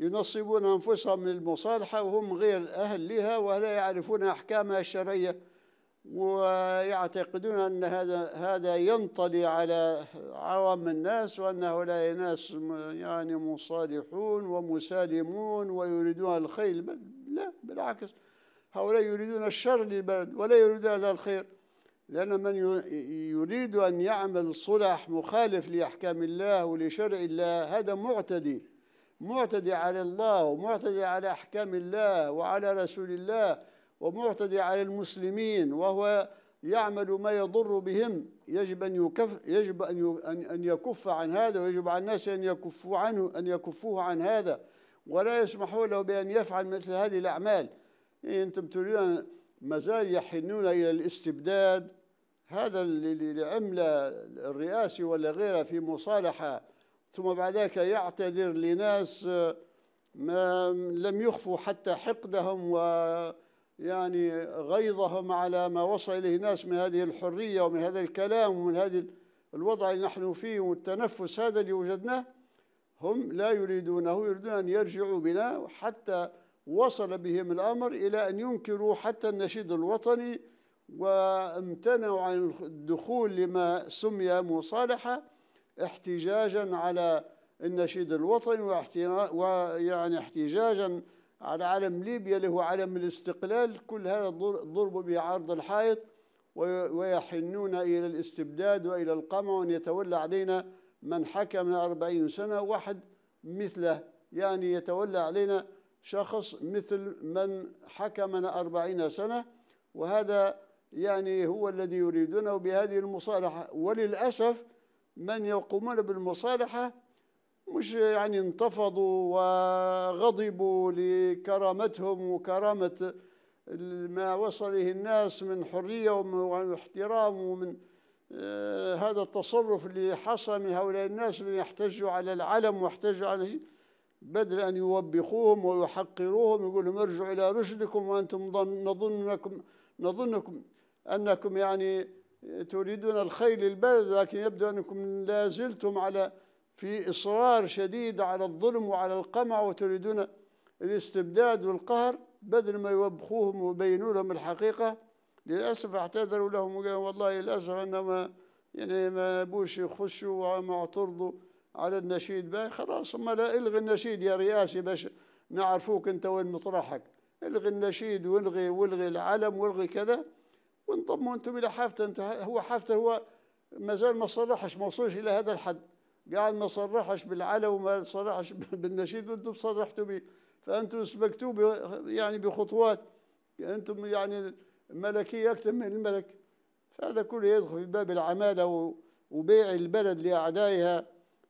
ينصبون أنفسهم للمصالحة وهم غير أهل لها ولا يعرفون أحكامها الشرعية ويعتقدون أن هذا هذا ينطلي على عوام الناس وأن هؤلاء ناس يعني مصالحون ومسالمون ويريدون الخير بل لا بالعكس هؤلاء يريدون الشر للبلد ولا يريدون إلا الخير لأن من يريد أن يعمل صلح مخالف لأحكام الله ولشرع الله هذا معتدي معتدي على الله ومعتدي على أحكام الله وعلى رسول الله ومعتدي على المسلمين وهو يعمل ما يضر بهم يجب أن يكف يجب أن أن يكف عن هذا ويجب على الناس أن يكفوا عنه أن يكفوه عن هذا ولا يسمحوا له بأن يفعل مثل هذه الأعمال إيه، أنتم تريدون مازال يحنون إلى الاستبداد هذا عمله الرئاسي ولا غيره في مصالحة ثم بعد ذلك يعتذر لناس آه، ما لم يخفوا حتى حقدهم و يعني غيظهم على ما وصل إليه ناس من هذه الحرية ومن هذا الكلام ومن هذا الوضع اللي نحن فيه والتنفس هذا اللي وجدناه هم لا يريدونه يريدون أن يرجعوا بنا حتى وصل بهم الأمر إلى أن ينكروا حتى النشيد الوطني وامتنعوا عن الدخول لما سمي مصالحة احتجاجا على النشيد الوطني ويعني احتجاجا على علم ليبيا اللي هو علم الاستقلال كل هذا ضربوا به عرض الحائط ويحنون إلى الاستبداد وإلى القمع وأن يتولى علينا من حكم أربعين سنة واحد مثله يعني يتولى علينا شخص مثل من حكمنا أربعين سنة وهذا يعني هو الذي يريدونه بهذه المصالحة وللأسف من يقومون بالمصالحة مش يعني انتفضوا وغضبوا لكرامتهم وكرامة ما وصله الناس من حرية ومن احترام ومن آه، هذا التصرف اللي حصل من هؤلاء الناس اللي يحتجوا على العلم ويحتجوا على بدل أن يوبخوهم ويحقروهم يقول لهم ارجعوا إلى رشدكم وأنتم نظنكم نظنكم أنكم يعني تريدون الخير للبلد لكن يبدو أنكم لا زلتم على في إصرار شديد على الظلم وعلى القمع وتريدون الاستبداد والقهر بدل ما يوبخوهم ويبينوا لهم الحقيقة للأسف اعتذروا لهم وقالوا والله للأسف أن ما يعني ما بوش يخشوا وما اعترضوا على النشيد باي خلاص ما لا الغي النشيد يا رئاسي باش نعرفوك انت وين مطرحك الغي النشيد والغي والغي العلم والغي كذا وانضموا انتم الى حافته انت هو حافته هو ما زال ما صرحش ما وصلش الى هذا الحد قاعد ما صرحش بالعلى وما صرحش بالنشيد وانتم صرحتوا به فانتم سبقتوه يعني بخطوات انتم يعني ملكيه اكثر من الملك فهذا كله يدخل في باب العماله وبيع البلد لاعدائها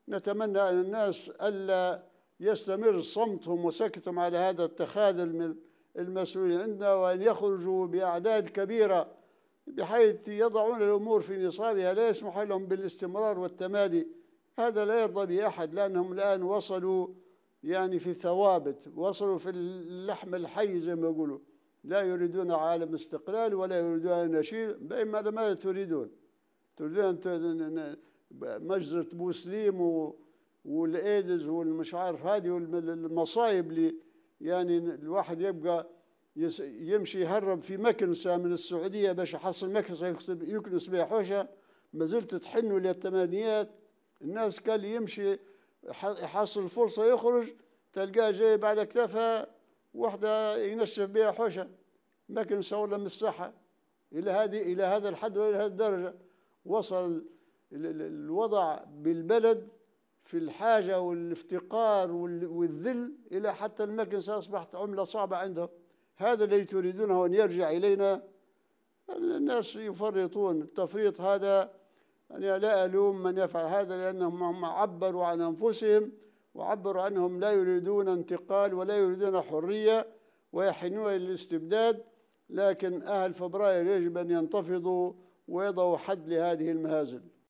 نتمنى ان الناس الا يستمر صمتهم وسكتهم على هذا التخاذل من المسؤولين عندنا وان يخرجوا باعداد كبيره بحيث يضعون الأمور في نصابها لا يسمح لهم بالاستمرار والتمادي هذا لا يرضى به أحد لأنهم الآن وصلوا يعني في ثوابت وصلوا في اللحم الحي زي ما يقولوا لا يريدون عالم استقلال ولا يريدون نشيد ماذا ماذا تريدون تريدون مجزرة بوسليم والإيدز والمش عارف هذه والمصايب اللي يعني الواحد يبقى يمشي يهرب في مكنسة من السعودية باش يحصل مكنسة يكنس بها حوشة ما زلت تحنوا للثمانيات الناس كان يمشي يحصل فرصة يخرج تلقاه جاي بعد اكتافها وحدة ينشف بها حوشة مكنسة ولا مساحة إلى هذه إلى هذا الحد وإلى هذه الدرجة وصل الوضع بالبلد في الحاجة والافتقار والذل إلى حتى المكنسة أصبحت عملة صعبة عندهم هذا الذي تريدونه أن يرجع إلينا الناس يفرطون التفريط هذا أنا لا ألوم من يفعل هذا لأنهم هم عبروا عن أنفسهم وعبروا أنهم لا يريدون انتقال ولا يريدون حرية ويحنون إلى الاستبداد لكن أهل فبراير يجب أن ينتفضوا ويضعوا حد لهذه المهازل